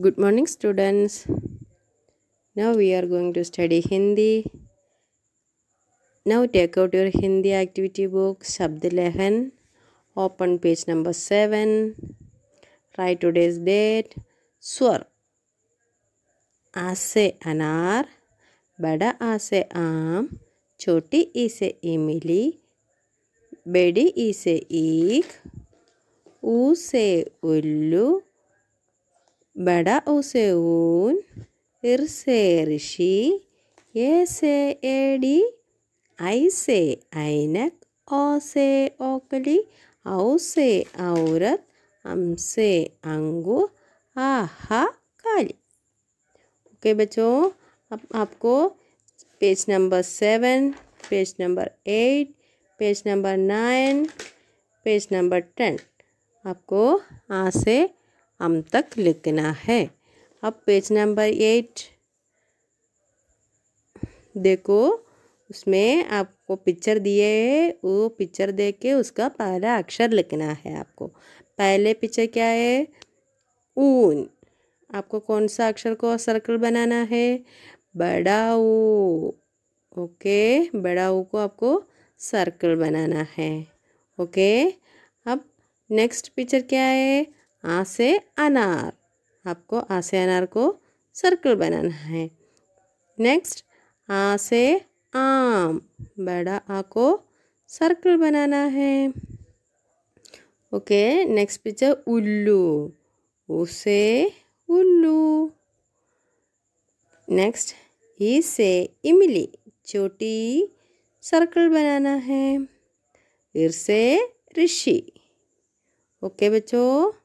Good morning students. Now we are going to study Hindi. Now take out your Hindi activity book Shabd Lehan. Open page number 7. Write today's date. Swar. आसे अनार बड़ा आसे आम छोटी ई से इमली बेड़ी ई से ईख ऊ से उल्लू बड़ा उसे बड़ उसेऊन ऋषि ए से एडी ऐ से ऐनक ओ से ओकली औ से औरत अम से अंगु आह काली ओके बच्चों अब आपको page number seven page number eight page number nine page number ten आपको आ से हम तक लिखना है अब पेज नंबर एट देखो उसमें आपको पिक्चर दिए है वो पिक्चर देख के उसका पहला अक्षर लिखना है आपको पहले पिक्चर क्या है ऊन आपको कौन सा अक्षर को सर्कल बनाना है बड़ा ओ ओके बड़ा ओ को आपको सर्कल बनाना है ओके अब नेक्स्ट पिक्चर क्या है आ से अनार आपको आ से अनार को सर्कल बनाना है नेक्स्ट आ से आम बड़ा आ को सर्कल बनाना है ओके नेक्स्ट पिक्चर उल्लू उसे उल्लू नेक्स्ट ई से इमली छोटी सर्कल बनाना है इर से ऋषि ओके बच्चों